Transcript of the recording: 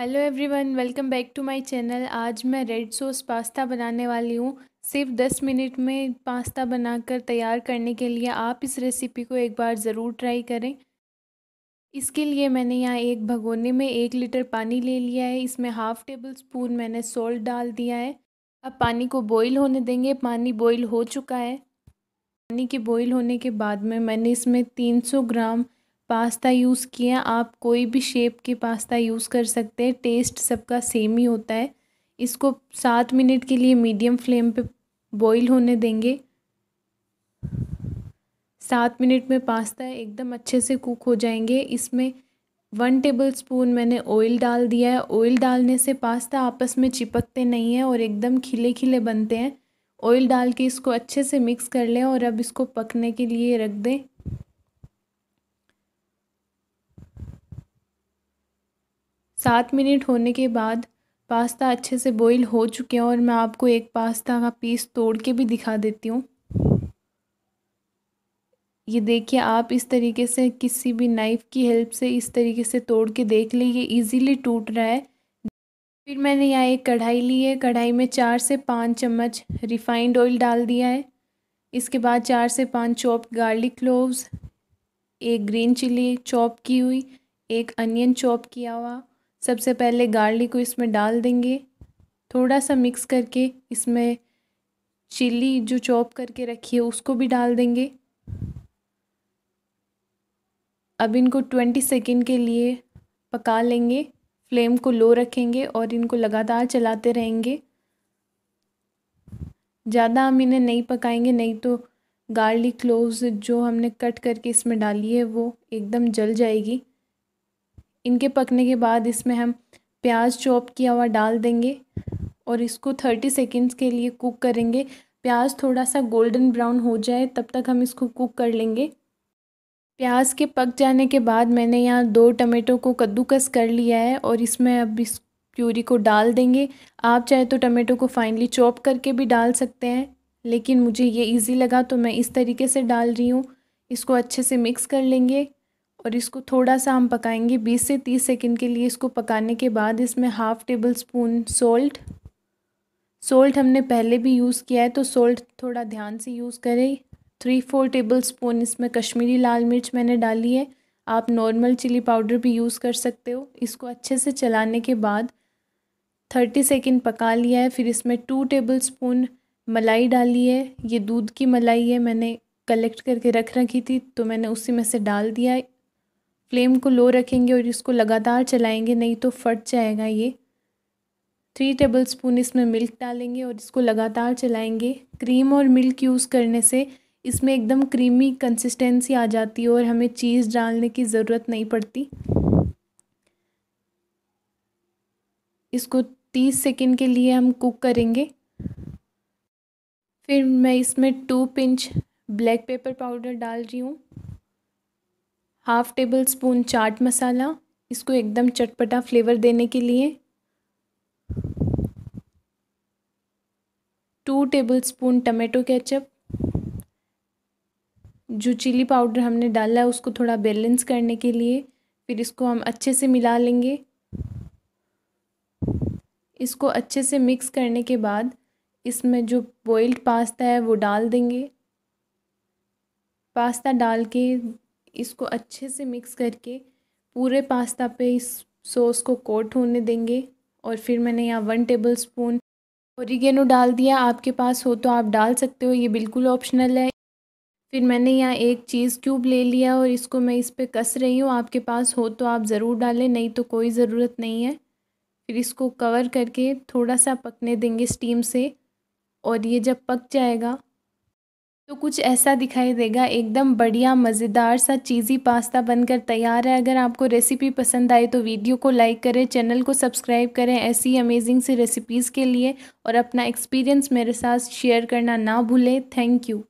hello everyone welcome back to my channel आज मैं red sauce pasta बनाने वाली हूँ सिर्फ दस मिनट में पास्ता बनाकर तैयार करने के लिए आप इस रेसिपी को एक बार ज़रूर ट्राई करें इसके लिए मैंने यहाँ एक भगोने में एक लीटर पानी ले लिया है इसमें हाफ़ टेबल स्पून मैंने सॉल्ट डाल दिया है अब पानी को बॉईल होने देंगे पानी बॉईल हो चुका है पानी के बॉईल होने के बाद में मैंने इसमें 300 ग्राम पास्ता यूज़ किया आप कोई भी शेप के पास्ता यूज़ कर सकते हैं टेस्ट सबका सेम ही होता है इसको सात मिनट के लिए मीडियम फ्लेम पे बॉईल होने देंगे सात मिनट में पास्ता एकदम अच्छे से कुक हो जाएंगे इसमें वन टेबल स्पून मैंने ऑयल डाल दिया है ऑयल डालने से पास्ता आपस में चिपकते नहीं हैं और एकदम खिले खिले बनते हैं ऑयल डाल के इसको अच्छे से मिक्स कर लें और अब इसको पकने के लिए रख दें सात मिनट होने के बाद पास्ता अच्छे से बॉईल हो चुके हैं और मैं आपको एक पास्ता का पीस तोड़ के भी दिखा देती हूँ ये देखिए आप इस तरीके से किसी भी नाइफ़ की हेल्प से इस तरीके से तोड़ के देख लें ये इजीली टूट रहा है फिर मैंने यहाँ एक कढ़ाई ली है कढ़ाई में चार से पाँच चम्मच रिफाइंड ऑयल डाल दिया है इसके बाद चार से पाँच चॉप गार्लिक क्लोव्स एक ग्रीन चिली चॉप की हुई एक अनियन चॉप किया हुआ सबसे पहले गार्लिक को इसमें डाल देंगे थोड़ा सा मिक्स करके इसमें चिल्ली जो चॉप करके रखी है उसको भी डाल देंगे अब इनको ट्वेंटी सेकेंड के लिए पका लेंगे फ्लेम को लो रखेंगे और इनको लगातार चलाते रहेंगे ज़्यादा हम इन्हें नहीं पकाएंगे नहीं तो गार्लिक क्लोव्स जो हमने कट करके इसमें डाली है वो एकदम जल जाएगी इनके पकने के बाद इसमें हम प्याज चॉप किया हुआ डाल देंगे और इसको थर्टी सेकेंड्स के लिए कुक करेंगे प्याज थोड़ा सा गोल्डन ब्राउन हो जाए तब तक हम इसको कुक कर लेंगे प्याज के पक जाने के बाद मैंने यहाँ दो टमेटो को कद्दूकस कर लिया है और इसमें अब इस प्यूरी को डाल देंगे आप चाहे तो टमेटो को फाइनली चॉप करके भी डाल सकते हैं लेकिन मुझे ये इजी लगा तो मैं इस तरीके से डाल रही हूँ इसको अच्छे से मिक्स कर लेंगे और इसको थोड़ा सा हम पकाएंगे 20 से 30 सेकंड के लिए इसको पकाने के बाद इसमें half tablespoon salt salt हमने पहले भी यूज़ किया है तो सोल्ट थोड़ा ध्यान से यूज़ करें थ्री फोर टेबल स्पून इसमें कश्मीरी लाल मिर्च मैंने डाली है आप नॉर्मल चिली पाउडर भी यूज़ कर सकते हो इसको अच्छे से चलाने के बाद थर्टी सेकेंड पका लिया है फिर इसमें टू टेबल स्पून मलाई डाली है ये दूध की मलाई है मैंने कलेक्ट करके रख रखी थी तो मैंने उसी में से डाल दिया है फ्लेम को लो रखेंगे और इसको लगातार चलाएंगे नहीं तो फट जाएगा ये थ्री टेबल स्पून इसमें मिल्क डालेंगे और इसको लगातार चलाएंगे क्रीम और मिल्क यूज़ करने से इसमें एकदम क्रीमी कंसिस्टेंसी आ जाती है और हमें चीज़ डालने की ज़रूरत नहीं पड़ती इसको तीस सेकेंड के लिए हम कुक करेंगे फिर मैं इसमें two pinch black pepper powder डाल रही हूँ half tablespoon chaat masala इसको एकदम चटपटा फ्लेवर देने के लिए two tablespoon tomato ketchup जो चिली पाउडर हमने डाला है उसको थोड़ा बैलेंस करने के लिए फिर इसको हम अच्छे से मिला लेंगे इसको अच्छे से मिक्स करने के बाद इसमें जो बॉइल्ड पास्ता है वो डाल देंगे पास्ता डाल के इसको अच्छे से मिक्स करके पूरे पास्ता पे इस सॉस को कोट होने देंगे और फिर मैंने यहाँ वन टेबल स्पून ओरिगेनो डाल दिया आपके पास हो तो आप डाल सकते हो ये बिल्कुल ऑप्शनल है फिर मैंने यहाँ एक चीज़ क्यूब ले लिया और इसको मैं इस पर कस रही हूँ आपके पास हो तो आप ज़रूर डालें नहीं तो कोई ज़रूरत नहीं है फिर इसको कवर करके थोड़ा सा पकने देंगे स्टीम से और ये जब पक जाएगा तो कुछ ऐसा दिखाई देगा एकदम बढ़िया मज़ेदार सा चीज़ी पास्ता बनकर तैयार है अगर आपको रेसिपी पसंद आए तो वीडियो को लाइक करें चैनल को सब्सक्राइब करें ऐसी अमेजिंग सी रेसिपीज़ के लिए और अपना एक्सपीरियंस मेरे साथ शेयर करना ना भूलें थैंक यू